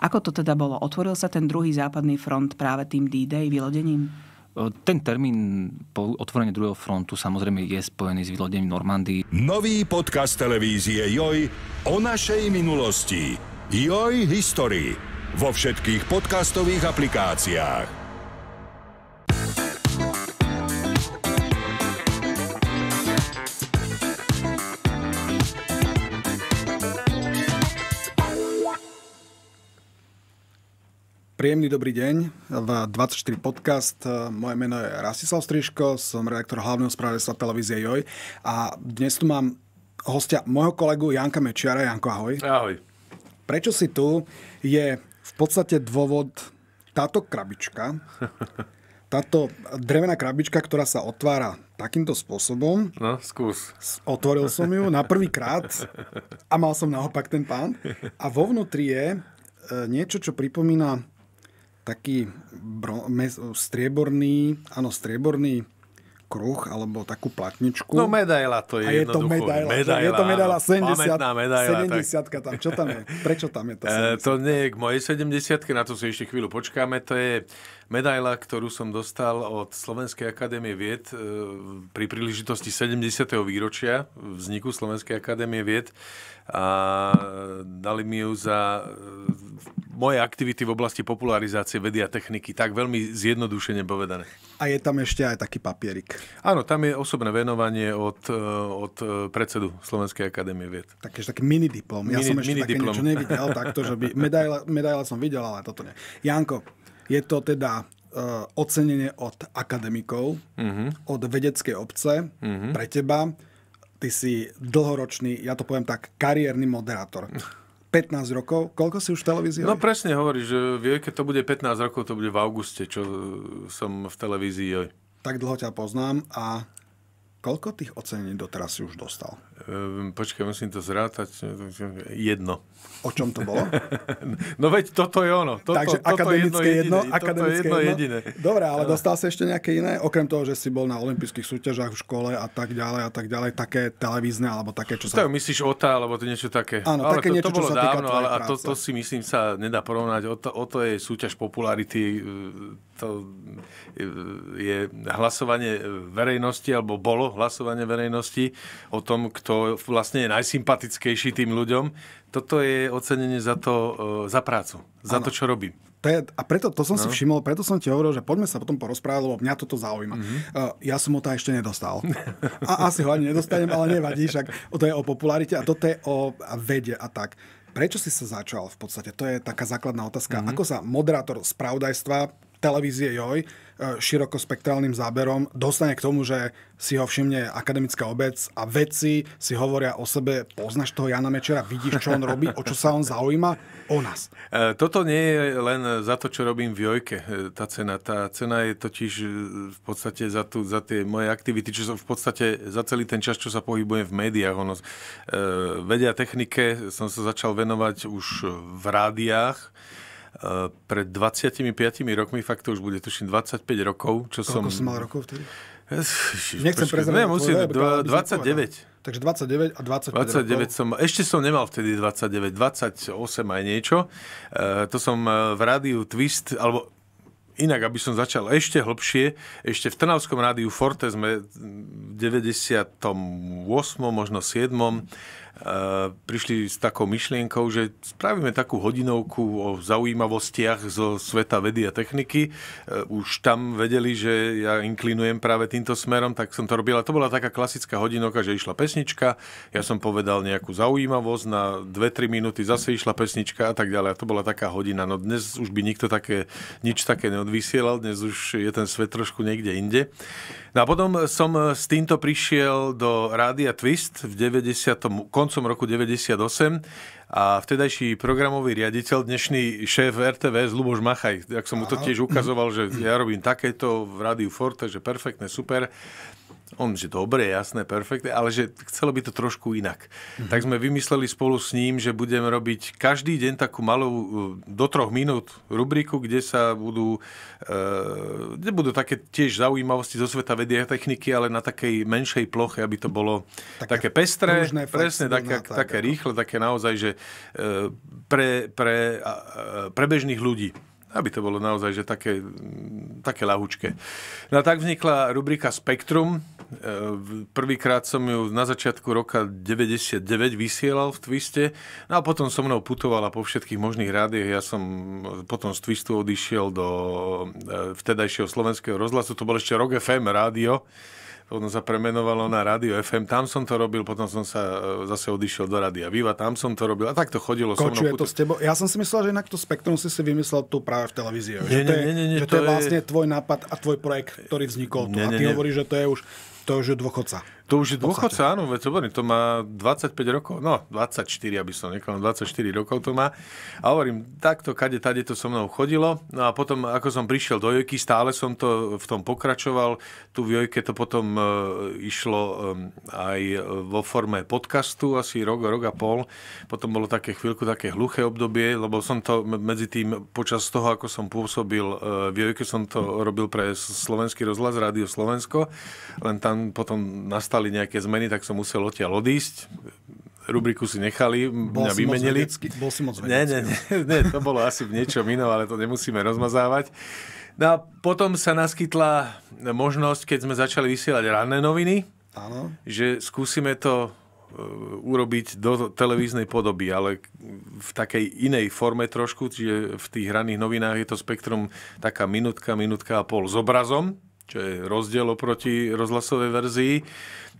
Ako to teda bolo? Otvoril sa ten druhý západný front práve tým D-Day vylodením? Ten termín po otvorení druhého frontu samozrejme je spojený s vylodením Normandii. Nový podcast televízie Joj o našej minulosti. Joj histórii vo všetkých podcastových aplikáciách. Príjemný dobrý deň v 24 podcast. Moje meno je Rastislav Striško, som redaktor hlavného správectva televízie JOJ a dnes tu mám hostia môjho kolegu Janka Mečiara. Janko, ahoj. Ahoj. Prečo si tu je v podstate dôvod táto krabička, táto drevená krabička, ktorá sa otvára takýmto spôsobom. No, skús. Otvoril som ju na prvý krát a mal som naopak ten pán. A vo vnútri je e, niečo, čo pripomína taký bro, mes, strieborný, áno, strieborný kruh alebo takú platničku. No medaila to je A je to medaila, medaila, je to medaila 70, medaila, 70 tak. tam. Čo tam je? Prečo tam je to? 70 eh, To nie je k mojej 70 na to si ešte chvíľu počkáme. To je medaila, ktorú som dostal od Slovenskej akadémie vied eh, pri príležitosti 70. výročia vzniku Slovenskej akadémie vied a dali mi ju za e, moje aktivity v oblasti popularizácie vedy a techniky, tak veľmi zjednodušene povedané. A je tam ešte aj taký papierik. Áno, tam je osobné venovanie od, e, od e, predsedu Slovenskej akadémie vied. Takže taký mini diplom. Ja mini, som ešte také diplom. niečo nevidel, takto, že by... Medaila, medaila som videl, ale toto nie. Janko, je to teda uh, ocenenie od akademikov, uh-huh. od vedeckej obce uh-huh. pre teba ty si dlhoročný, ja to poviem tak, kariérny moderátor. 15 rokov, koľko si už v televízii? No presne hovoríš, že vie, keď to bude 15 rokov, to bude v auguste, čo e, som v televízii. Tak dlho ťa poznám a koľko tých ocenení doteraz si už dostal? Ehm, počkaj, musím to zrátať. Jedno. O čom to bolo? no veď toto je ono. Toto, Takže toto akademické jedno, jedno, jediné, akademické jedno, jedno jediné. Dobre, ale no. dostal sa ešte nejaké iné? Okrem toho, že si bol na olympijských súťažách v škole a tak ďalej a tak ďalej, také televízne alebo také, čo sa... Tak myslíš OTA alebo to niečo také. Áno, ale také to, niečo, to bolo čo sa dávno, ale práce. a to, to, si myslím sa nedá porovnať. O to, o to je súťaž popularity, e, to e, je hlasovanie verejnosti, alebo bolo hlasovanie verejnosti o tom, kto to vlastne je najsympatickejší tým ľuďom. Toto je ocenenie za, to, eh, za prácu, za ano. to, čo robím. A preto to som no. si všimol, preto som ti hovoril, že poďme sa potom porozprávať, lebo mňa toto zaujíma. Mm-hmm. Uh, ja som ho to ešte nedostal. A asi ho ani nedostanem, ale nevadí, však to je o popularite a toto je o vede a tak. Prečo si sa začal v podstate? To je taká základná otázka. Mm-hmm. Ako sa moderátor spravodajstva, televízie Joj e, širokospektrálnym záberom dostane k tomu, že si ho všimne akademická obec a vedci si hovoria o sebe, poznáš toho Jana Mečera, vidíš, čo on robí, o čo sa on zaujíma, o nás. E, toto nie je len za to, čo robím v Jojke, e, tá cena. Tá cena je totiž v podstate za, tu, za tie moje aktivity, čo som v podstate za celý ten čas, čo sa pohybujem v médiách. Ono, vedia technike som sa začal venovať už v rádiách, Eh, pred 25 rokmi, fakt to už bude tuším 25 rokov, čo Koľko som... Koľko som mal rokov vtedy? Eh, Nechcem prezradiť. musím, 29. Takže 29 a 25 29 rokov. som, ešte som nemal vtedy 29, 28 aj niečo. E, to som v rádiu Twist, alebo inak, aby som začal ešte hlbšie, ešte v Trnavskom rádiu Forte sme v 98, možno 7 Eh, prišli s takou myšlienkou, že spravíme takú hodinovku o zaujímavostiach zo sveta vedy a techniky. Eh, už tam vedeli, že ja inklinujem práve týmto smerom, tak som to robil a To bola taká klasická hodinovka, že išla pesnička, ja som povedal nejakú zaujímavosť, na 2-3 minúty zase išla pesnička a tak ďalej. A to bola taká hodina. No dnes už by nikto také, nič také neodvysielal, dnes už je ten svet trošku niekde inde. No a potom som s týmto prišiel do Rádia Twist v 90 koncom roku 98 a vtedajší programový riaditeľ, dnešný šéf z Luboš Machaj, Jak som mu to tiež ukazoval, že ja robím takéto v Rádiu Forte, že perfektné, super. On, že dobre, jasné, perfektné, ale že chcelo by to trošku inak. Mm-hmm. Tak sme vymysleli spolu s ním, že budeme robiť každý deň takú malú, e, do troch minút rubriku, kde sa budú, e, budú také tiež zaujímavosti zo sveta vedy a techniky, ale na takej menšej ploche, aby to bolo také, také pestré, presne, také, také rýchle, také naozaj, že E, pre, pre, e, pre bežných ľudí aby to bolo naozaj že také, mm, také lahučké. No a tak vznikla rubrika Spektrum. E, prvýkrát som ju na začiatku roka 99 vysielal v Twiste. No a potom so mnou putovala po všetkých možných rádiach. Ja som potom z Twistu odišiel do vtedajšieho slovenského rozhlasu. To bol ešte Rock FM rádio. Ono sa premenovalo na Radio FM, tam som to robil, potom som sa e, zase odišiel do Radia Viva, tam som to robil a tak to chodilo Koču, so mnou. Je to s tebou. Ja som si myslel, že inak to spektrum si si vymyslel tu práve v televízii. Nie, že nie, to je, nie, nie, že to, je vlastne tvoj nápad a tvoj projekt, ktorý vznikol tu. Nie, nie, a ty nie. hovoríš, že to je už to je dôchodca. To už je dôchodca, áno, veď to, to má 25 rokov, no 24, aby som neklamal, 24 no, rokov to má. A hovorím, takto, kade, tade to so mnou chodilo. No a potom, ako som prišiel do Jojky, stále som to v tom pokračoval. Tu v Jojke to potom e, išlo e, aj vo forme podcastu, asi rok, rok a pol. Potom bolo také chvíľku, také hluché obdobie, lebo som to medzi tým, počas toho, ako som pôsobil e, v Jojke, som to robil pre slovenský rozhlas, Rádio Slovensko. Len tam potom nastal nastali nejaké zmeny, tak som musel odtiaľ odísť. Rubriku si nechali, bol mňa vymenili. bol si moc vedecký. Nie, nie, nie, to bolo asi v niečom inom, ale to nemusíme rozmazávať. No a potom sa naskytla možnosť, keď sme začali vysielať ranné noviny, Áno. že skúsime to e, urobiť do televíznej podoby, ale v takej inej forme trošku, čiže v tých hraných novinách je to spektrum taká minútka, minútka a pol s obrazom, čo je rozdiel oproti rozhlasovej verzii.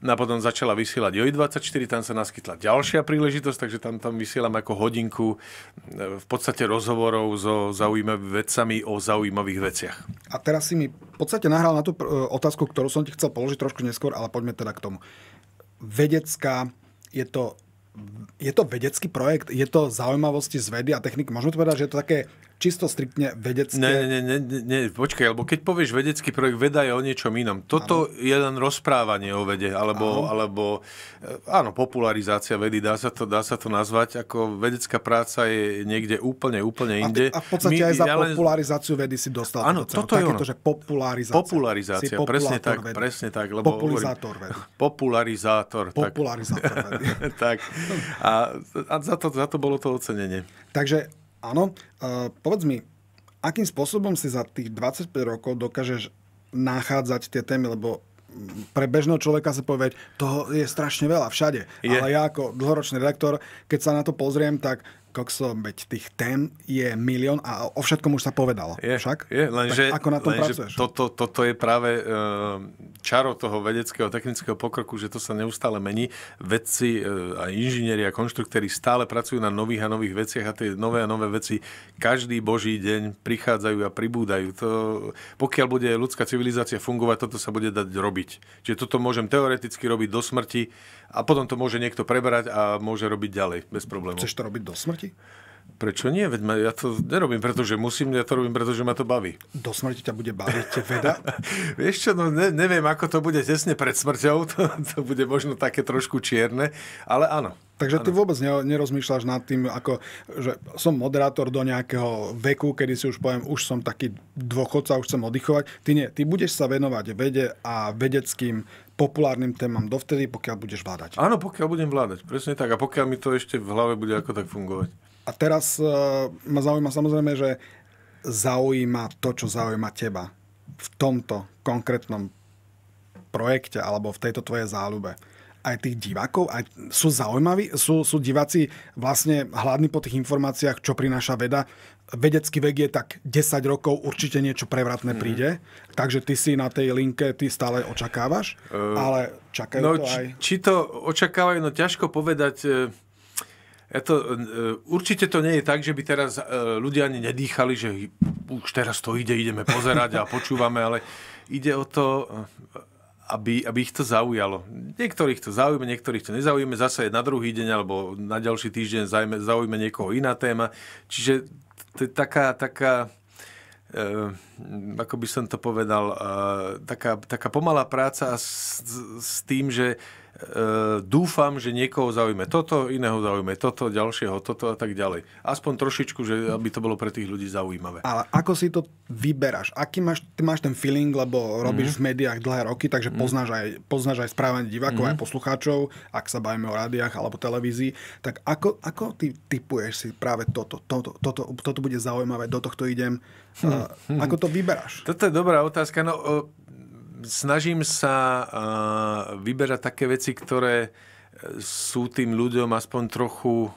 A potom začala vysielať JOJ24, tam sa naskytla ďalšia príležitosť, takže tam, tam vysielam ako hodinku e, v podstate rozhovorov so zaujímavými vecami o zaujímavých veciach. A teraz si mi v podstate nahral na tú e, otázku, ktorú som ti chcel položiť trošku neskôr, ale poďme teda k tomu. Vedecká, je to je to vedecký projekt, je to zaujímavosti z vedy a techniky. Môžeme to povedať, že je to také čisto striktne vedecké. Ne, ne, ne, ne, počkaj, lebo keď povieš vedecký projekt, veda je o niečom inom. Toto ano. je len rozprávanie o vede, alebo, alebo e, áno, popularizácia vedy, dá sa, to, dá sa to nazvať, ako vedecká práca je niekde úplne, úplne inde. A, v podstate My, aj za ja len... popularizáciu vedy si dostal. Áno, to toto je ono. že popularizácia. Popularizácia, presne tak, vedy. presne tak. Lebo Popularizátor vedy. Popularizátor. Popularizátor tak. vedy. tak. A, a za, to, za to bolo to ocenenie. Takže Áno. Uh, povedz mi, akým spôsobom si za tých 25 rokov dokážeš nachádzať tie témy, lebo pre bežného človeka sa povedať, toho je strašne veľa všade. Je. Ale ja ako dlhoročný redaktor, keď sa na to pozriem, tak kokso, veď tých tém je milión a o všetkom už sa povedalo. Je, Však? Je, lenže, ako na tom lenže pracuješ? Toto, toto je práve e, čaro toho vedeckého technického pokroku, že to sa neustále mení. Vedci e, a inžinieri a konštruktéri stále pracujú na nových a nových veciach a tie nové a nové veci každý boží deň prichádzajú a pribúdajú. To, pokiaľ bude ľudská civilizácia fungovať, toto sa bude dať robiť. Čiže toto môžem teoreticky robiť do smrti a potom to môže niekto prebrať a môže robiť ďalej, bez problémov. Chceš to robiť do smrti? Prečo nie? Veď ma, ja to nerobím, pretože musím, ja to robím, pretože ma to baví. Do smrti ťa bude baviť veda? Vieš čo, no ne, neviem, ako to bude tesne pred smrťou, to, to bude možno také trošku čierne, ale áno. Takže ano. ty vôbec nerozmýšľaš nad tým, ako, že som moderátor do nejakého veku, kedy si už poviem, už som taký dôchodca, už chcem oddychovať. Ty nie, ty budeš sa venovať vede a vedeckým populárnym témam dovtedy, pokiaľ budeš vládať. Áno, pokiaľ budem vládať, presne tak. A pokiaľ mi to ešte v hlave bude ako tak fungovať. A teraz uh, ma zaujíma samozrejme, že zaujíma to, čo zaujíma teba v tomto konkrétnom projekte alebo v tejto tvojej záľube aj tých divákov, aj sú zaujímaví, sú, sú diváci vlastne hladní po tých informáciách, čo prináša veda. Vedecký vek je tak 10 rokov, určite niečo prevratné mm. príde, takže ty si na tej linke, ty stále očakávaš, uh, ale čakajú no, to aj... Či, či to očakávajú, no ťažko povedať... E, ja to, e, určite to nie je tak, že by teraz e, ľudia ani nedýchali, že už teraz to ide, ideme pozerať a počúvame, ale ide o to, aby, aby ich to zaujalo. Niektorých to zaujíme, niektorých to nezaujíme, zase na druhý deň alebo na ďalší týždeň zaujíme zaujíme niekoho iná téma. Čiže to je taká, taká e, ako by som to povedal, e, taká, taká pomalá práca s, s, s tým, že E, dúfam, že niekoho zaujme toto, iného zaujme toto, ďalšieho toto a tak ďalej. Aspoň trošičku, že aby to bolo pre tých ľudí zaujímavé. Ale ako si to vyberáš? Aký máš, ty máš ten feeling, lebo robíš mm-hmm. v médiách dlhé roky, takže mm-hmm. poznáš, aj, poznáš aj správanie divákov, mm-hmm. aj poslucháčov, ak sa bavíme o rádiách alebo televízii. Tak ako, ako ty typuješ si práve toto? Toto, toto, toto bude zaujímavé, do tohto idem. Mm-hmm. ako to vyberáš? Toto je dobrá otázka. No, uh snažím sa vyberať také veci, ktoré e, sú tým ľuďom aspoň trochu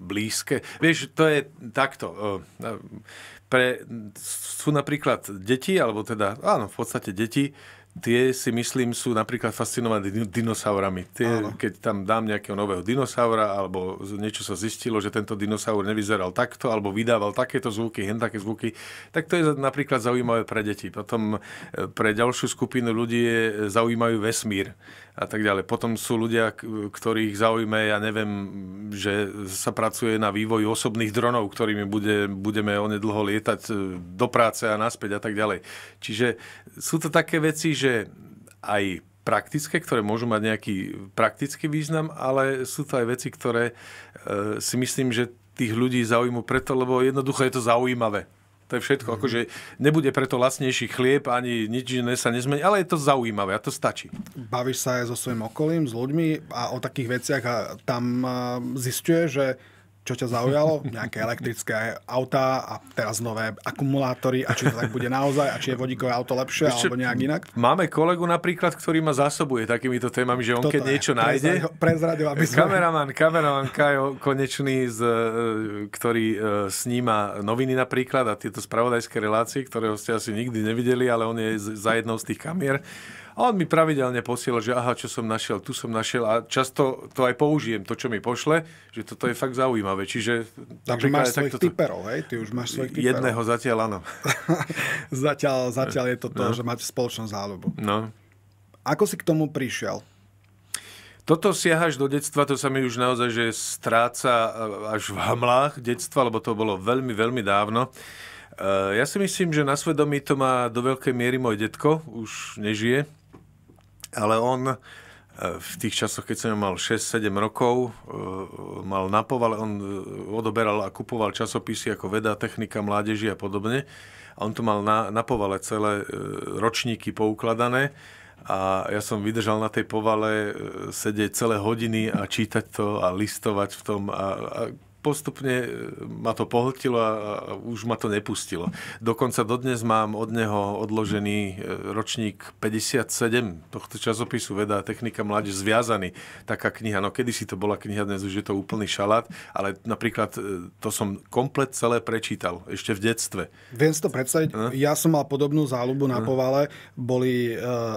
blízke. Vieš, to je takto. E, e, pre, sú napríklad deti, alebo teda, áno, v podstate deti, tie si myslím sú napríklad fascinované dinosaurami. Tie, keď tam dám nejakého nového dinosaura alebo niečo sa zistilo, že tento dinosaur nevyzeral takto alebo vydával takéto zvuky, hen také zvuky, tak to je napríklad zaujímavé pre deti. Potom eh, pre ďalšiu skupinu ľudí je eh, zaujímavý vesmír a tak ďalej. Potom sú ľudia, ktorých zaujíme, ja neviem, že sa pracuje na vývoji osobných dronov, ktorými bude, budeme onedlho lietať e, do práce a naspäť a tak ďalej. Čiže sú to také veci, že aj praktické, ktoré môžu mať nejaký praktický význam, ale sú to aj veci, ktoré e, si myslím, že tých ľudí zaujímu preto, lebo jednoducho je to zaujímavé. To je všetko. Akože nebude preto lacnejší chlieb, ani nič iné sa nezmení, ale je to zaujímavé a to stačí. Bavíš sa aj so svojím okolím, s ľuďmi a o takých veciach a tam zistuje, že čo ťa zaujalo? Nejaké elektrické autá a teraz nové akumulátory a či to tak bude naozaj a či je vodíkové auto lepšie Ešte, alebo nejak inak? Máme kolegu napríklad, ktorý ma zásobuje takýmito témami, že on Toto keď je. niečo nájde... Prezradil, aby sme... Kameraman, kameraman Kajo Konečný, z, e, ktorý e, sníma noviny napríklad a tieto spravodajské relácie, ktorého ste asi nikdy nevideli, ale on je za jednou z tých kamier a on mi pravidelne posiela, že aha, čo som našiel, tu som našiel a často to aj použijem, to, čo mi pošle, že toto je fakt zaujímavé. Čiže... Takže máš svojich takto... typerov, hej? Ty už máš svojich typerov. Jedného zatiaľ áno. zatiaľ, zatiaľ je to to, no. že máte spoločnú záľubu. No. Ako si k tomu prišiel? Toto siahaš do detstva, to sa mi už naozaj že stráca eh, až v hamlách detstva, lebo to bolo veľmi, veľmi dávno. Eh, ja si myslím, že na svedomí to má do veľkej miery môj detko, už nežije, ale on e, v tých časoch, keď som mal 6-7 rokov, e, mal napoval, on e, odoberal a kupoval časopisy ako Veda, Technika, Mládeži a podobne. A on to mal na, na povale celé ročníky poukladané a ja som vydržal na tej povale sedieť celé hodiny a čítať to a listovať v tom a, a postupne e, ma to pohltilo a už ma to nepustilo. Dokonca dodnes mám od neho odložený e, ročník 57 tohto časopisu Veda a technika mládež zviazaný. Taká kniha, no kedysi to bola kniha, dnes už je to úplný šalát, ale napríklad e, to som komplet celé prečítal, ešte v detstve. Viem si to predstaviť, hm? ja som mal podobnú záľubu na hm? povale, boli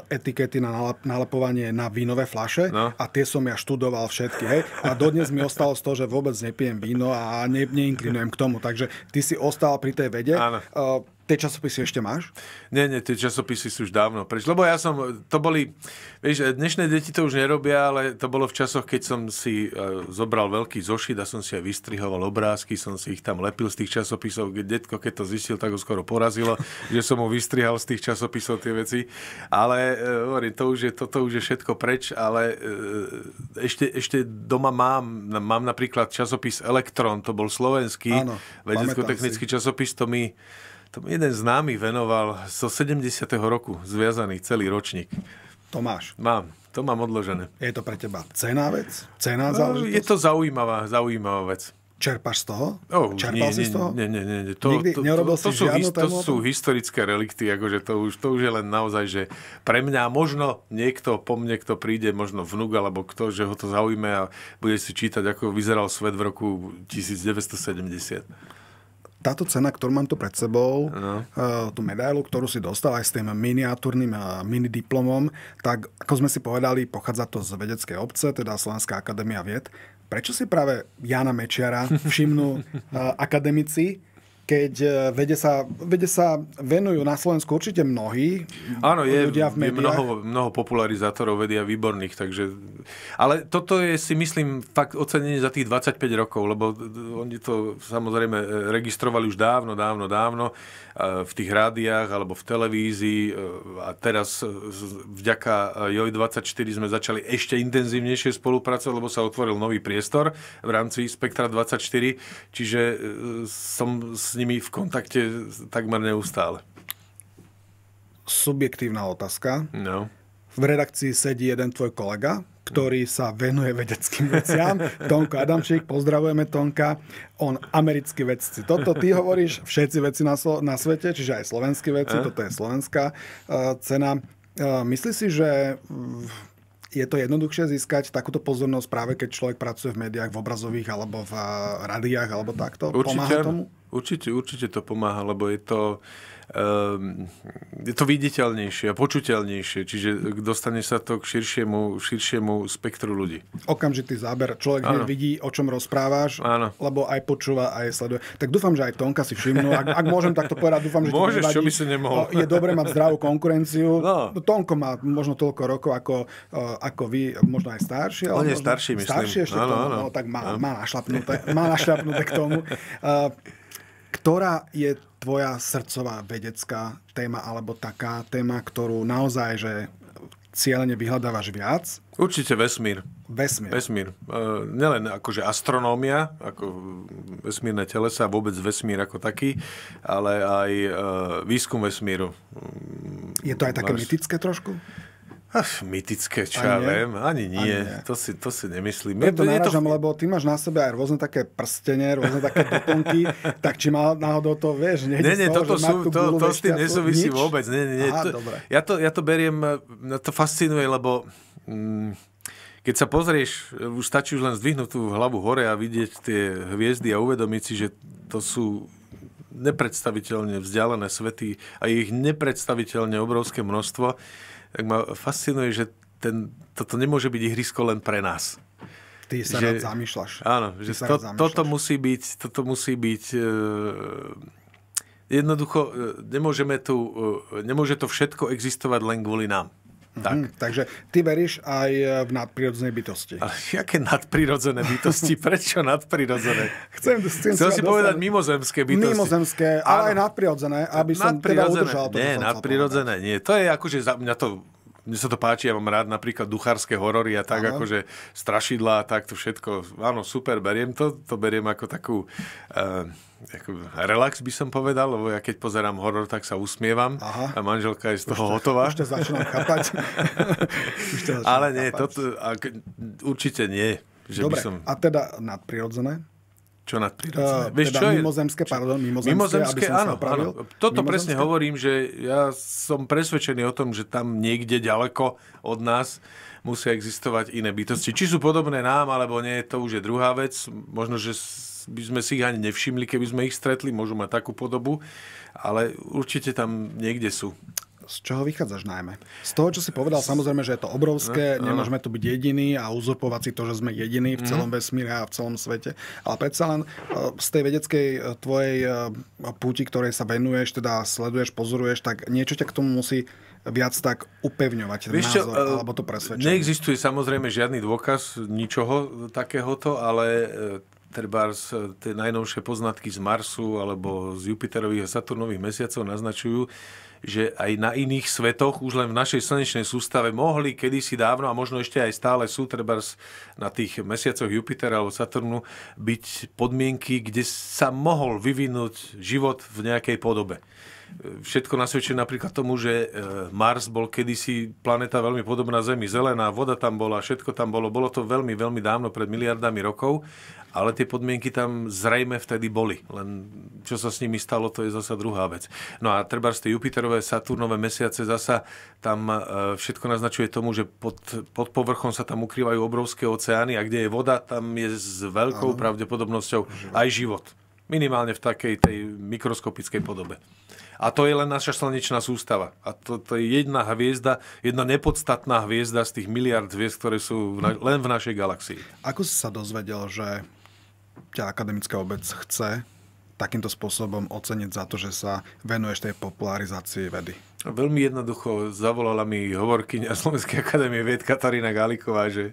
etikety na nalepovanie na vínové flaše no? a tie som ja študoval všetky. Hej? A dodnes mi ostalo z toho, že vôbec nepijem víno víno a ne, neinklinujem k tomu. Takže ty si ostal pri tej vede. Áno. Tie časopisy ešte máš? Nie, nie, tie časopisy sú už dávno preč. Lebo ja som, to boli, vieš, dnešné deti to už nerobia, ale to bolo v časoch, keď som si e, zobral veľký zošit a som si aj vystrihoval obrázky, som si ich tam lepil z tých časopisov. Detko, keď to zistil, tak ho skoro porazilo, že som mu vystrihal z tých časopisov tie veci. Ale e, hovorím, to už je, toto už je všetko preč, ale e, ešte, ešte doma mám, mám napríklad časopis Elektron, to bol slovenský, vedecko-technický časopis, to mi to jeden známy venoval zo 70. roku, zviazaný celý ročník. Tomáš. Mám, to mám odložené. Je to pre teba cená vec? Cená záležitosť? Je to zaujímavá, zaujímavá vec. Čerpaš z toho? Oh, Čerpal nie, si nie, z toho? Nie, nie, nie. nie. To, Nikdy to, nerobil to, to, si to, sú, to sú historické relikty, akože to už, to už je len naozaj, že pre mňa možno niekto, po mne kto príde, možno vnúk alebo kto, že ho to zaujme a bude si čítať, ako vyzeral svet v roku 1970 táto cena, ktorú mám tu pred sebou, no. tú medailu, ktorú si dostal aj s tým miniatúrnym eh, mini diplomom, tak ako sme si povedali, pochádza to z vedeckej obce, teda Slovenská akadémia vied. Prečo si práve Jana Mečiara všimnú eh, akademici, keď e, vede sa, vede sa venujú na Slovensku určite mnohí Áno, je, ľudia v je mnoho, mnoho popularizátorov vedia výborných, takže... Ale toto je si myslím fakt ocenenie za tých 25 rokov, lebo e, oni to samozrejme e, registrovali už dávno, dávno, dávno v tých rádiách alebo v televízii a teraz vďaka JOJ24 sme začali ešte intenzívnejšie spolupracovať, lebo sa otvoril nový priestor v rámci Spektra 24, čiže som s nimi v kontakte takmer neustále. Subjektívna otázka. No. V redakcii sedí jeden tvoj kolega, ktorý sa venuje vedeckým veciam. Tonko Adamčík, pozdravujeme Tonka. On americký vedci. Toto ty hovoríš, všetci veci na, na svete, čiže aj slovenskí veci, toto je slovenská uh, cena. Uh, myslíš si, že je to jednoduchšie získať takúto pozornosť práve keď človek pracuje v médiách, v obrazových alebo v uh, radiách alebo takto? Určite. Pomáha tomu? Určite, určite to pomáha, lebo je to, um, je to viditeľnejšie a počuteľnejšie, čiže dostane sa to k širšiemu, širšiemu spektru ľudí. Okamžitý záber. Človek hneď vidí, o čom rozprávaš, Áno. lebo aj počúva, aj sleduje. Tak dúfam, že aj Tonka si všimnú. Ak, ak môžem takto povedať, dúfam, že Môžeš, nevadí. čo by si nemohol. Je dobre mať zdravú konkurenciu. No. no. Tonko má možno toľko rokov ako, eh, ako vy, možno aj staršie, Ale On je starší, myslím. Starší ešte, áno, ano. No, tak má, áno. má našľapnuté, má našľapnuté k tomu. Uh, ktorá je tvoja srdcová vedecká téma alebo taká téma, ktorú naozaj, že cieľene vyhľadávaš viac? Určite vesmír. Vesmír. Vesmír. E, nelen akože astronómia, ako vesmírne telesa, vôbec vesmír ako taký, ale aj e, výskum vesmíru. Je to aj také Máš... mytické trošku? Ach, mytické, čo ani ja viem, ani nie. Ani nie. To, si, to si nemyslím. Preto je, náražam, to... lebo ty máš na sebe aj rôzne také prstenie, rôzne také doplnky, tak či má náhodou to vieš, nie, nie, nie, toto sú, to, to s tým nesúvisí vôbec. Nie, nie, nie. Aha, to, Ja, to, ja to beriem, na eh, to fascinuje, lebo... Mm, keď sa pozrieš, eh, už stačí už len zdvihnúť tú hlavu hore a vidieť tie hviezdy a uvedomiť si, že to sú nepredstaviteľne vzdialené svety a ich nepredstaviteľne obrovské množstvo tak ma fascinuje, že ten, toto nemôže byť ihrisko len pre nás. Ty sa že, rád zamýšľaš. Áno, Ty že to, zamýšľaš. toto musí byť, toto musí byť e, jednoducho, e, nemôžeme tu, e, nemôže to všetko existovať len kvôli nám. Tak. Mm, takže ty veríš aj e, v nadprirodzené bytosti. Ale aké nadprirodzené bytosti? Prečo nadprirodzené? Chcem, chcem Chcel si povedať dostať... mimozemské bytosti. Mimozemské, ale aj nadprirodzené, aby som teda udržal to, Nie, nadprirodzené nie. To je akože za mňa to mne sa to páči, ja mám rád napríklad duchárske horory a tak, ano. akože strašidla a tak to všetko. Áno, super, beriem to, to beriem ako takú... Uh, ako, relax by som povedal, lebo ja keď pozerám horor, tak sa usmievam Aha. a manželka je z toho už, hotová. Už to začnám chápať. to Ale nie, chápať. toto, ak, určite nie. Že Dobre, by som... a teda nadprirodzené? Čo nadprirodzené? Uh, teda Vieš, teda čo mimozemské, je? pardon, mimozemské, mimozemské aby áno, áno. Toto mimozemské? presne hovorím, že ja som presvedčený o tom, že tam niekde ďaleko od nás musia existovať iné bytosti. Či sú podobné nám, alebo nie, to už je druhá vec. Možno, že by sme si ich ani nevšimli, keby sme ich stretli, môžu mať takú podobu, ale určite tam niekde sú z čoho vychádzaš najmä? Z toho, čo si povedal, samozrejme, že je to obrovské, eh, no, nemôžeme tu byť jediní a uzurpovať si to, že sme jediní v mhm. celom mm. vesmíre a v celom svete. Ale predsa len eh, z tej vedeckej eh, tvojej púti, ktorej sa venuješ, teda sleduješ, pozoruješ, tak niečo ťa k tomu musí viac tak upevňovať ten názor, čo, alebo to presvedčenie. Neexistuje samozrejme žiadny dôkaz ničoho takéhoto, ale treba tie najnovšie poznatky z Marsu alebo z Jupiterových a Saturnových mesiacov naznačujú, že aj na iných svetoch, už len v našej slnečnej sústave, mohli kedysi dávno a možno ešte aj stále sú, treba na tých mesiacoch Jupitera alebo Saturnu, byť podmienky, kde sa mohol vyvinúť život v nejakej podobe. Všetko nasvedčuje napríklad tomu, že e, Mars bol kedysi planéta veľmi podobná Zemi. Zelená voda tam bola, všetko tam bolo. Bolo to veľmi, veľmi dávno, pred miliardami rokov, ale tie podmienky tam zrejme vtedy boli. Len čo sa s nimi stalo, to je zasa druhá vec. No a treba z tej Jupiterové, Saturnové mesiace zasa tam e, všetko naznačuje tomu, že pod, pod povrchom sa tam ukrývajú obrovské oceány a kde je voda, tam je s veľkou ano. pravdepodobnosťou aj život. Minimálne v takej tej mikroskopickej podobe. A to je len naša slnečná sústava. A to, to je jedna hviezda, jedna nepodstatná hviezda z tých miliard hviezd, ktoré sú v na, len v našej galaxii. Ako si sa dozvedel, že ťa akademická obec chce takýmto spôsobom oceniť za to, že sa venuješ tej popularizácii vedy? Veľmi jednoducho zavolala mi hovorkyňa Slovenskej akadémie vied Katarína Galiková, že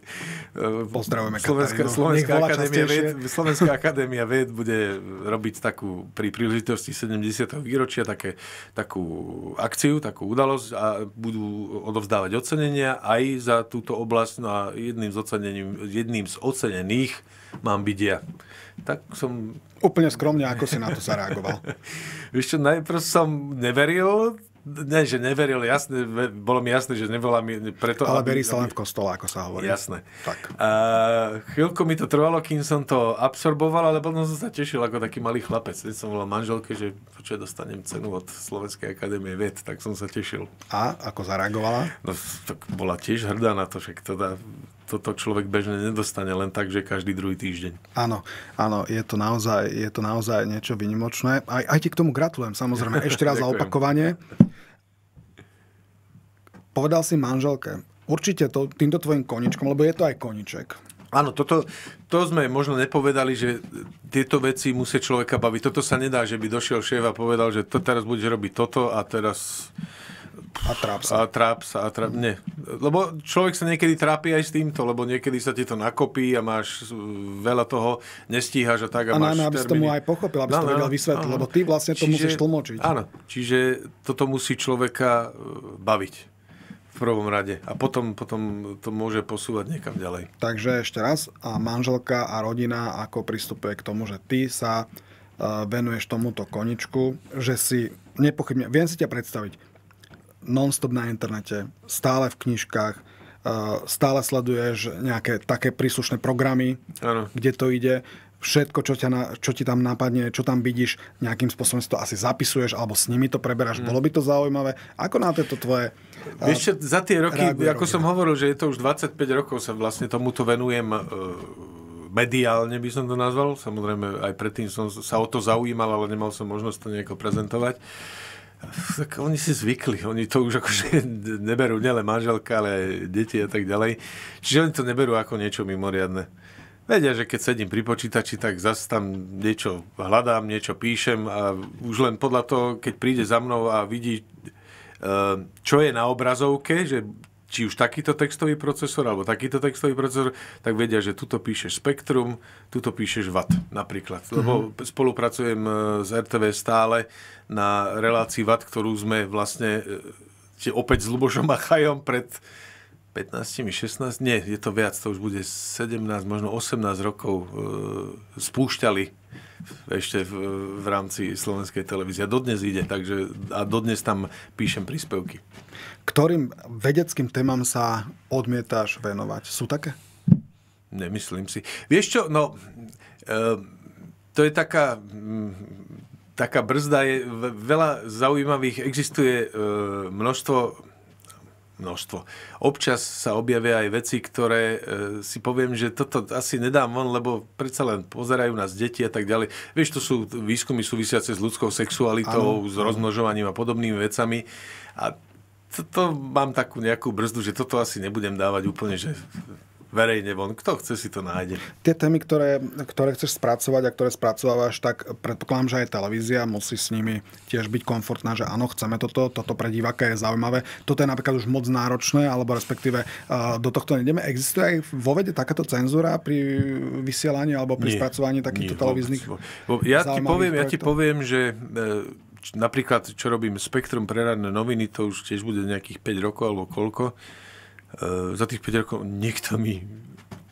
e, Pozdravujeme Slovenská, Slovenská, akadémia vied, Slovenská akadémia vied bude robiť takú pri príležitosti 70. výročia také, takú akciu, takú udalosť a budú odovzdávať ocenenia aj za túto oblasť no a jedným z, jedným z ocenených mám byť ja tak som... Úplne skromne, ako si na to zareagoval. Víš čo, najprv som neveril, ne, že neveril, jasne, bolo mi jasné, že nevolá mi preto... Ale verí sa len v kostole, ako sa hovorí. Jasné. Tak. A chvíľku mi to trvalo, kým som to absorboval, ale potom som sa tešil ako taký malý chlapec. Keď som volal manželke, že počuť, dostanem cenu od Slovenskej akadémie ved, tak som sa tešil. A ako zareagovala? No, tak bola tiež hrdá na to, že to dá, toto človek bežne nedostane len tak, že každý druhý týždeň. Áno, áno, je to naozaj, je to naozaj niečo vynimočné. Aj, aj ti k tomu gratulujem, samozrejme. Ešte raz za opakovanie. Povedal si manželke, určite to, týmto tvojim koničkom, lebo je to aj koniček. Áno, toto, to sme možno nepovedali, že tieto veci musia človeka baviť. Toto sa nedá, že by došiel šéf a povedal, že to teraz budeš robiť toto a teraz a tráp sa. A tráp sa, a tráp, nie. Lebo človek sa niekedy trápi aj s týmto, lebo niekedy sa ti to nakopí a máš uh, veľa toho, nestíhaš a tak a, a máš najmä, aby si tomu aj pochopil, aby si to no, no, vedel no. vysvetliť, lebo ty vlastne to čiže, musíš tlmočiť. Áno, čiže toto musí človeka uh, baviť v prvom rade a potom, potom to môže posúvať niekam ďalej. Takže ešte raz, a manželka a rodina ako pristupuje k tomu, že ty sa uh, venuješ tomuto koničku, že si nepochybne, viem si ťa predstaviť, nonstop na internete, stále v knižkách, e, stále sleduješ nejaké také príslušné programy, ano. kde to ide. Všetko, čo, ťa na, čo ti tam napadne, čo tam vidíš, nejakým spôsobom si to asi zapisuješ alebo s nimi to preberáš. Hmm. Bolo by to zaujímavé. Ako na tieto tvoje... E, Vieš čo, za tie roky, reagujú, ako roky. som hovoril, že je to už 25 rokov, sa vlastne tomuto venujem e, mediálne by som to nazval. Samozrejme, aj predtým som sa o to zaujímal, ale nemal som možnosť to nejako prezentovať. E, tak oni si zvykli, oni to už akože neberú nielen manželka, ale deti a tak ďalej. Čiže oni to neberú ako niečo mimoriadne. Vedia, že keď sedím pri počítači, tak zase tam niečo hľadám, niečo píšem a už len podľa toho, keď príde za mnou a vidí, eh, čo je na obrazovke, že či už takýto textový procesor alebo takýto textový procesor, tak vedia, že tuto píšeš spektrum, tuto píšeš VAT napríklad. Mhm. Lebo mm-hmm. spolupracujem e, s RTV stále na relácii VAT, ktorú sme vlastne e, opäť s Lubošom a Chajom pred 15, 16, nie, je to viac, to už bude 17, možno 18 rokov e, spúšťali ešte v, v rámci slovenskej televízie. A dodnes ide, takže a dodnes tam píšem príspevky. Ktorým vedeckým témam sa odmietáš venovať? Sú také? Nemyslím si. Vieš čo, no, e, to je taká, m, taká brzda, je veľa zaujímavých, existuje e, množstvo množstvo. Občas sa objavia aj veci, ktoré e, si poviem, že toto asi nedám von, lebo predsa len pozerajú nás deti a tak ďalej. Vieš, to sú výskumy súvisiace s ľudskou sexualitou, ano. s rozmnožovaním a podobnými vecami. A to, to mám takú nejakú brzdu, že toto asi nebudem dávať úplne, že verejne von. Kto chce si to nájde? Tie témy, ktoré, ktoré chceš spracovať a ktoré spracovávaš, tak predpokladám, že aj televízia musí s nimi tiež byť komfortná, že áno, chceme toto, toto pre diváka je zaujímavé. Toto je napríklad už moc náročné, alebo respektíve eh, do tohto nejdeme. Existuje aj vo vede takáto cenzúra pri vysielaní alebo pri nie, spracovaní takýchto televíznych Ja ti poviem, ja ti poviem, že eh, napríklad, čo robím Spektrum pre ranné noviny, to už tiež bude nejakých 5 rokov alebo koľko, E, za tých 5 rokov nikto mi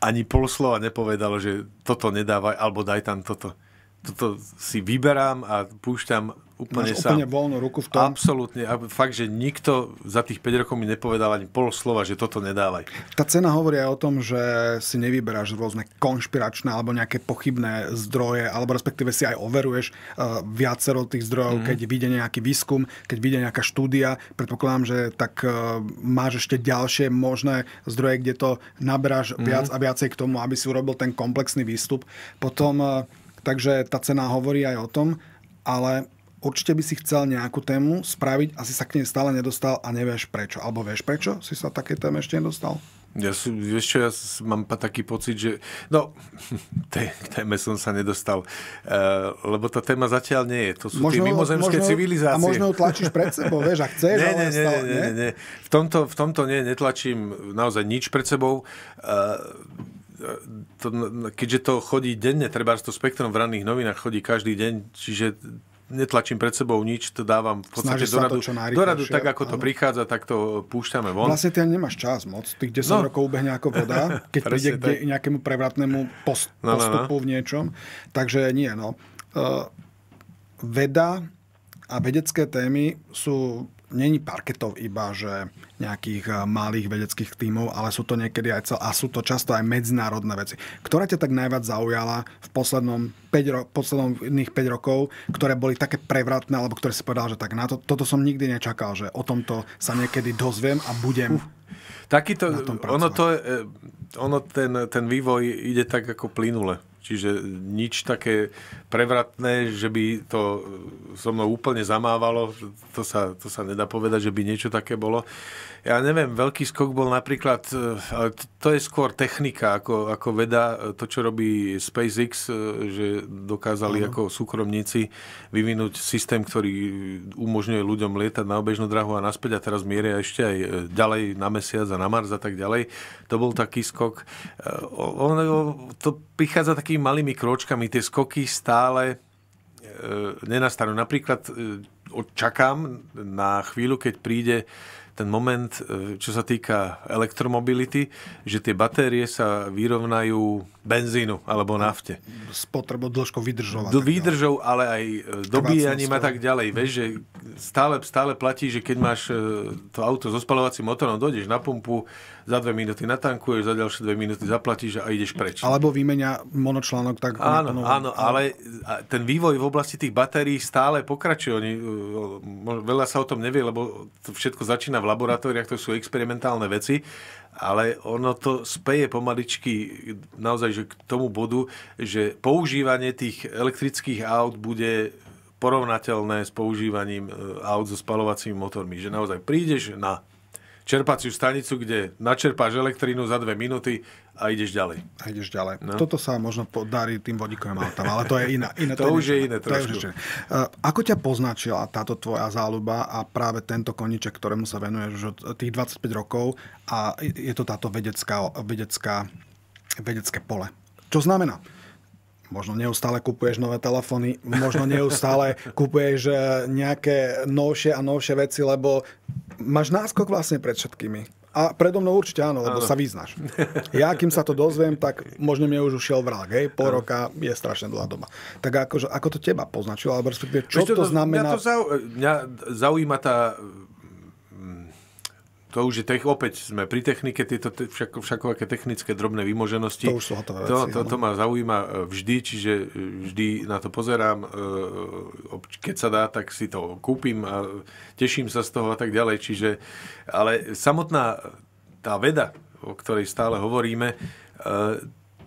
ani pol slova nepovedal, že toto nedávaj, alebo daj tam toto. Toto si vyberám a púšťam úplne, sám. úplne voľnú ruku v tom. Absolútne. A fakt, že nikto za tých 5 rokov mi nepovedal ani pol slova, že toto nedávaj. Tá cena hovorí aj o tom, že si nevyberáš rôzne konšpiračné alebo nejaké pochybné zdroje, alebo respektíve si aj overuješ uh, viacero tých zdrojov, mm. keď vyjde nejaký výskum, keď vyjde nejaká štúdia. Predpokladám, že tak uh, máš ešte ďalšie možné zdroje, kde to naberáš mm. viac a viacej k tomu, aby si urobil ten komplexný výstup. Potom, uh, takže tá cena hovorí aj o tom, ale určite by si chcel nejakú tému spraviť a si sa k nej stále nedostal a nevieš prečo. Alebo vieš prečo si sa také téme ešte nedostal? Ja si, vieš čo, ja mám pa taký pocit, že no, tej téme som sa nedostal, uh, lebo tá téma zatiaľ nie je. To sú možno, tie mimozemské možno, civilizácie. A možno ju tlačíš pred sebou, vieš, a chceš, nie, ale nie, stále, nie, nie, nie. V tomto, v tomto nie, netlačím naozaj nič pred sebou. Uh, to, keďže to chodí denne, treba to spektrum v ranných novinách chodí každý deň, čiže netlačím pred sebou nič, to dávam v podstate do radu, to radu, tak, ako áno. to prichádza, tak to púšťame von. Vlastne ty nemáš čas moc, tých 10 no. rokov ubehne ako voda, keď príde tak. k nejakému prevratnému post, no, no, no, postupu no, no. v niečom. Takže nie, no. Uh, veda a vedecké témy sú není parketov iba, že nejakých eh, malých vedeckých tímov, ale sú to niekedy aj cel, a sú to často aj medzinárodné veci. Ktorá ťa tak najviac zaujala v poslednom 5 ro- posledných 5 rokov, ktoré boli také prevratné, alebo ktoré si povedal, že tak na to, toto som nikdy nečakal, že o tomto sa niekedy dozviem a budem uh, Takýto, ono to, eh, ono ten, ten vývoj ide tak ako plynule. Čiže nič také prevratné, že by to so mnou úplne zamávalo, to sa, to sa nedá povedať, že by niečo také bolo ja neviem, veľký skok bol napríklad, e, ale to je skôr technika ako, ako veda, e, to, čo robí SpaceX, e, že dokázali uh-huh. ako súkromníci vyvinúť systém, ktorý umožňuje ľuďom lietať na obežnú drahu a naspäť a teraz mieria ešte aj ďalej na mesiac a na Mars a tak ďalej. To bol taký skok. On, to prichádza takými malými kročkami, tie skoky stále nenastanú. Napríklad čakám na chvíľu, keď príde ten moment, e, čo sa týka elektromobility, že tie batérie sa vyrovnajú benzínu alebo nafte. potrebou dĺžkou vydržov. Do vydržov, ale aj e, dobíjaním a tak ďalej. Vieš, že stále, stále platí, že keď máš e, to auto so spalovacím motorom, dojdeš na pumpu, za dve minúty natankuješ, za ďalšie dve minúty zaplatíš a ideš preč. Alebo vymenia monočlánok tak. Áno, neponovom. áno, ale ten vývoj v oblasti tých batérií stále pokračuje. Oni, e, veľa sa o tom nevie, lebo to všetko začína v laboratóriách, to sú experimentálne veci, ale ono to speje pomaličky naozaj že k tomu bodu, že používanie tých elektrických aut bude porovnateľné s používaním e, aut so spalovacími motormi. Že naozaj prídeš na čerpaciu stanicu, kde načerpáš elektrínu za dve minúty a ideš ďalej. A ideš ďalej. No. Toto sa možno podarí tým vodíkovým autám, ale to je iná. iná to, to už je iné to Je eh, Ako ťa poznačila táto tvoja záľuba a práve tento koniček, ktorému sa venuješ od tých 25 rokov a je to táto vedecká, vedecká, vedecké pole? Čo znamená? možno neustále kupuješ nové telefóny, možno neustále kupuješ eh, nejaké novšie a novšie veci, lebo máš náskok vlastne pred všetkými. A predo mnou určite áno, lebo áno. sa vyznáš. Ja, kým sa to dozviem, tak možno mi už ušiel vrak. hej, pol roka je strašne dlhá doba. Tak akože, ako to teba poznačilo, alebo respektíve, čo to, to znamená? Mňa, to zau, mňa zaujíma tá to už je, tech, opäť sme pri technike, tieto te, však, všakovaké technické drobné vymoženosti. To už sú hotové veci. To, no. to, ma zaujíma e, vždy, čiže e, vždy na to pozerám. E, keď sa dá, tak si to kúpim a teším sa z toho a tak ďalej. Čiže, ale samotná tá veda, o ktorej stále hovoríme,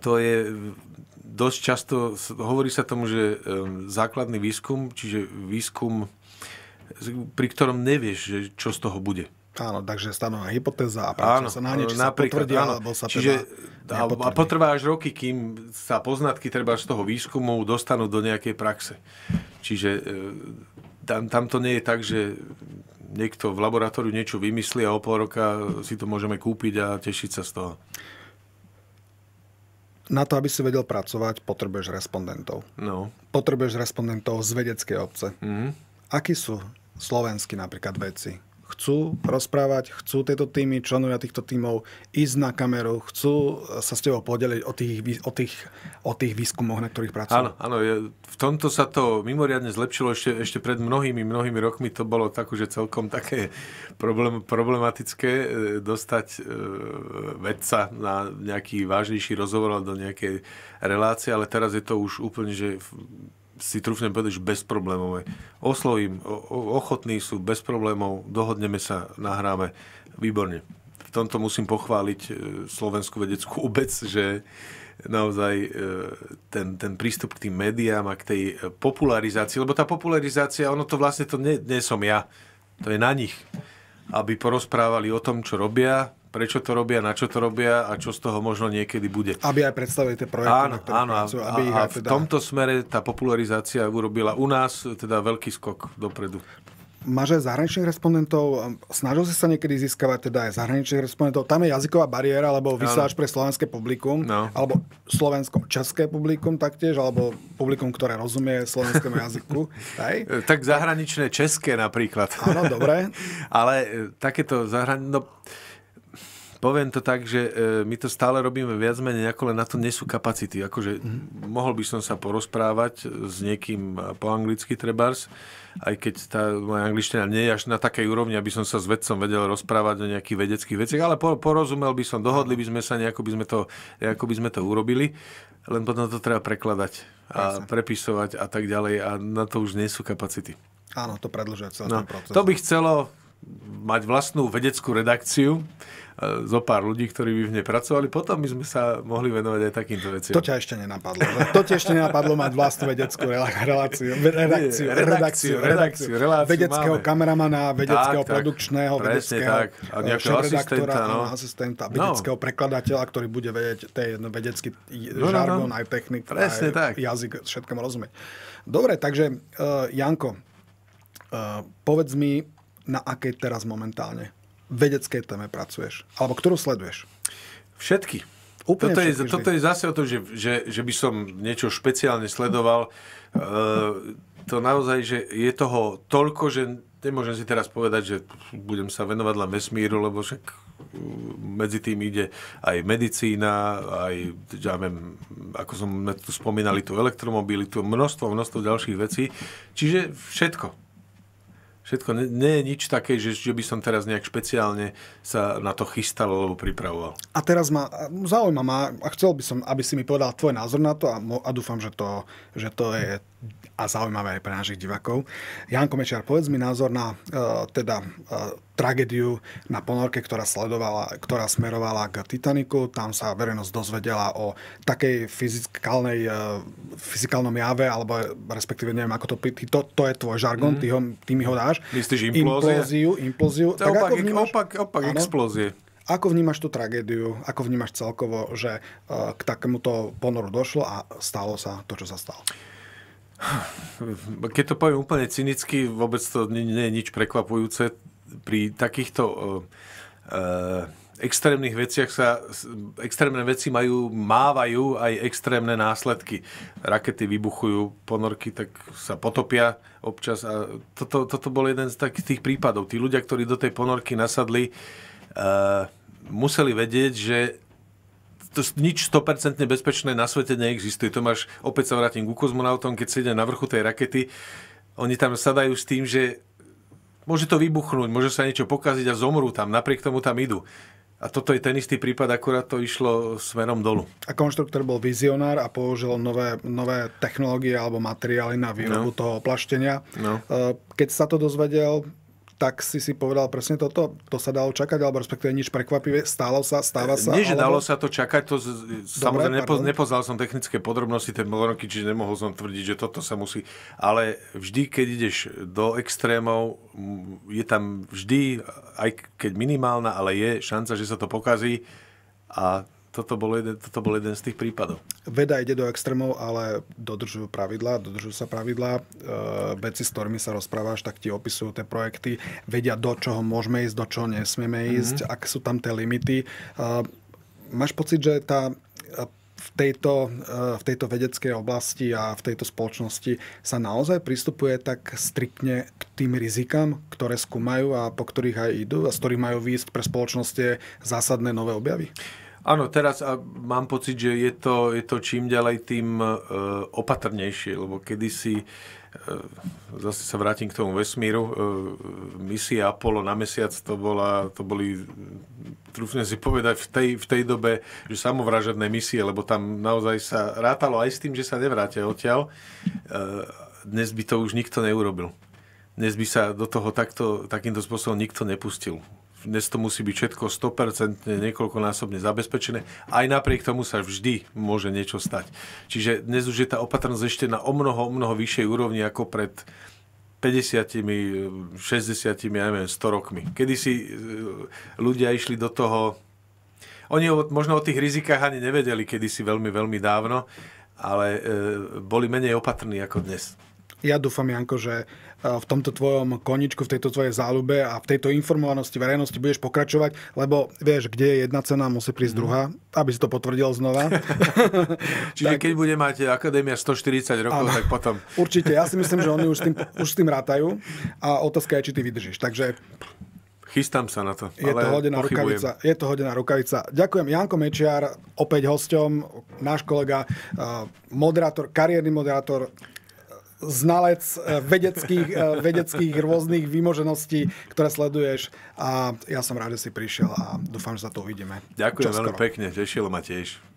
to je dosť často, hovorí sa tomu, že základný výskum, čiže výskum, pri ktorom nevieš, čo z toho bude. Áno, takže stanová hypotéza a pracuje áno, sa na niečo sa potvrdia, áno, alebo sa čiže, teda A potrvá až roky, kým sa poznatky treba z toho výskumu dostanú do nejakej praxe. Čiže e, tam, tam to nie je tak, že niekto v laboratóriu niečo vymyslí a o pol roka si to môžeme kúpiť a tešiť sa z toho. Na to, aby si vedel pracovať, potrebuješ respondentov. No. Potrebuješ respondentov z vedeckej obce. mm Akí sú slovenskí napríklad vedci? chcú rozprávať, chcú tieto týmy, členovia týchto týmov ísť na kameru, chcú sa s tebou podeliť o tých, o tých, o tých výskumoch, na ktorých pracujú. Áno, áno, v tomto sa to mimoriadne zlepšilo ešte, ešte pred mnohými, mnohými rokmi. To bolo tak, že celkom také problém, problematické e, dostať e, vedca na nejaký vážnejší rozhovor do nejakej relácie, ale teraz je to už úplne, že si trúfnem povedať, že bezproblémové. Oslovím, ochotní sú, bez problémov, dohodneme sa, nahráme. Výborne. V tomto musím pochváliť e, Slovenskú vedeckú obec, že naozaj e, ten, ten prístup k tým médiám a k tej e, popularizácii, lebo tá popularizácia, ono to vlastne to nie, nie som ja, to je na nich, aby porozprávali o tom, čo robia, prečo to robia, na čo to robia a čo z toho možno niekedy bude. Aby aj predstavili tie projekty, áno, na ktoré áno, pracujú, aby a, ich aj teda... v tomto smere tá popularizácia urobila u nás teda veľký skok dopredu. Máš aj zahraničných respondentov, snažil si sa niekedy získavať teda aj zahraničných respondentov. Tam je jazyková bariéra, alebo vysláš pre slovenské publikum, no. alebo slovensko-české publikum taktiež, alebo publikum, ktoré rozumie slovenskému jazyku. Aj? Tak zahraničné české napríklad. Áno, dobre. Ale e, takéto zahraničné... No poviem to tak, že e, my to stále robíme viac menej, ako len na to nie sú kapacity. Akože mm. mohol by som sa porozprávať e, s niekým po anglicky trebárs, aj keď tá moja angličtina nie je až na takej úrovni, aby som sa s vedcom vedel rozprávať o nejakých vedeckých veciach, ale porozumel by som, dohodli by sme sa, nejako by sme to, nejako by sme to urobili, len potom to treba prekladať a Jasne. prepisovať a tak ďalej a na to už nie sú kapacity. Áno, to predlžuje celý no, ten proces. To by chcelo mať vlastnú vedeckú redakciu, E, zo pár ľudí, ktorí by v nej pracovali. Potom by sme sa mohli venovať aj takýmto veciam. To ťa ešte nenapadlo. Že? To ťa ešte nenapadlo mať vlastnú vedeckú reláciu. Redakciu, Nie, redakciu, redakciu, redakciu, redakciu Vedeckého máme. kameramana, vedeckého tak, produkčného, tak, vedeckého tak. A no. asistenta, no. asistenta, vedeckého no. prekladateľa, ktorý bude vedieť ten vedecký no, no, no, žargon, no, no. aj technik, aj tak. jazyk, všetkému rozumieť. Dobre, takže uh, Janko, uh, povedz mi, na akej teraz momentálne vedeckej téme pracuješ? Alebo ktorú sleduješ? Všetky. Úplne toto, je, toto je zase o to, že, že, že by som niečo špeciálne sledoval. E, to naozaj, že je toho toľko, že nemôžem si teraz povedať, že budem sa venovať len vesmíru, lebo však mm, medzi tým ide aj medicína, aj, ja viem, ako som tu spomínali, tú elektromobilitu, množstvo, množstvo ďalších vecí. Čiže všetko. Všetko. Nie, nie je nič také, že, že by som teraz nejak špeciálne sa na to chystal alebo pripravoval. A teraz ma zaujíma ma, a chcel by som, aby si mi povedal tvoj názor na to a, a dúfam, že to, že to je a zaujímavé aj pre našich divakov. Janko Mečiar, povedz mi názor na uh, teda uh, tragédiu na ponorke, ktorá, sledovala, ktorá smerovala k Titaniku. Tam sa verejnosť dozvedela o takej fyzikálnej, e, fyzikálnom jave, alebo respektíve neviem, ako to, to, to je tvoj žargon, mhm. ty, ho, ty mi ho dáš. Myslíš Implóziu, implóziu. To tak opak, ako vnímaš, opak, opak áno, explózie. Ako vnímaš tú tragédiu, ako vnímaš celkovo, že e, k takémuto ponoru došlo a stalo sa to, čo sa stalo? Keď to poviem úplne cynicky, vôbec to nie je nič prekvapujúce pri takýchto e, e, extrémnych veciach sa, extrémne veci majú, mávajú aj extrémne následky. Rakety vybuchujú, ponorky tak sa potopia občas a toto, toto bol jeden z takých tých prípadov. Tí ľudia, ktorí do tej ponorky nasadli, uh, museli vedieť, že to, nič 100% bezpečné na svete neexistuje. To máš, opäť sa vrátim ku kozmonautom, keď sedia na vrchu tej rakety, oni tam sadajú s tým, že Môže to vybuchnúť, môže sa niečo pokaziť a zomrú tam, napriek tomu tam idú. A toto je ten istý prípad, akurát to išlo smerom dolu. A konštruktor bol vizionár a použil nové, nové technológie alebo materiály na výrobu no. toho oplaštenia. No. Eh, keď sa to dozvedel, tak si si povedal presne toto, to sa dalo čakať, alebo respektíve nič prekvapivé, stálo sa, stáva sa. Nie, že alebo... dalo sa to čakať, to z... Dobre, samozrejme nepo, nepoznal som technické podrobnosti tej Milonky, čiže nemohol som tvrdiť, že toto sa musí, ale vždy, keď ideš do extrémov, je tam vždy, aj keď minimálna, ale je šanca, že sa to pokazí a toto bol, jeden, toto bol jeden z tých prípadov. Veda ide do extrémov, ale dodržujú pravidlá, dodržujú sa pravidlá. E, veci, s ktorými sa rozprávaš, tak ti opisujú tie projekty, vedia, do čoho môžeme ísť, do čoho nesmieme mhm. ísť, mm-hmm. ak sú tam tie limity. E, máš pocit, že tá e, v tejto, e, v tejto vedeckej oblasti a v tejto spoločnosti sa naozaj pristupuje tak striktne k tým rizikám, ktoré skúmajú a po ktorých aj idú a z ktorých majú výjsť pre spoločnosti zásadné nové objavy? Áno, teraz a mám pocit, že je to, je to čím ďalej tým e, opatrnejšie, lebo kedysi, e, zase sa vrátim k tomu vesmíru, e, misia Apollo na mesiac to, bola, to boli, trúfne si povedať, v tej, v tej dobe že samovražedné misie, lebo tam naozaj sa rátalo aj s tým, že sa nevrátia odtiaľ. E, dnes by to už nikto neurobil. Dnes by sa do toho takto, takýmto spôsobom nikto nepustil dnes to musí byť všetko 100%, niekoľkonásobne zabezpečené. Aj napriek tomu sa vždy môže niečo stať. Čiže dnes už je tá opatrnosť ešte na o mnoho, o mnoho vyššej úrovni ako pred 50, 60, ja neviem, 100 rokmi. Kedy si e, ľudia išli do toho... Oni možno o tých rizikách ani nevedeli kedysi veľmi, veľmi dávno, ale e, boli menej opatrní ako dnes. Ja dúfam, Janko, že Eh, v tomto tvojom koničku, v tejto tvojej záľube a v tejto informovanosti verejnosti budeš pokračovať, lebo vieš, kde je jedna cena, musí prísť mm. druhá, aby si to potvrdil znova. Čiže tak, keď bude mať akadémia 140 rokov, ano. tak potom... určite, ja si myslím, že oni už s tým, už s tým rátajú a otázka je, či ty vydržíš. Takže Chystám sa na to. Je ale to hodená pochybujem. rukavica. Je to hodená rukavica. Ďakujem Janko Mečiar, opäť hosťom, náš kolega, eh, moderátor, kariérny moderátor znalec e, vedeckých, e, vedeckých rôznych výmožeností, ktoré sleduješ. A ja som rád, že si prišiel a dúfam, že sa to uvidíme. Ďakujem veľmi pekne, tešilo ma tiež.